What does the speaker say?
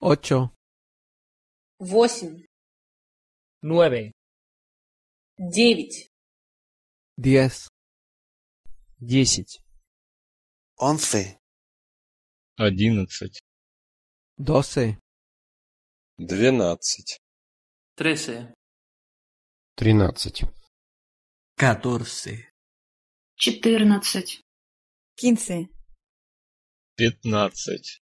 ocho восемь nueve девять diez десять once одиннадцать doce двенадцать trece тринадцать catorce четырнадцать quince пятнадцать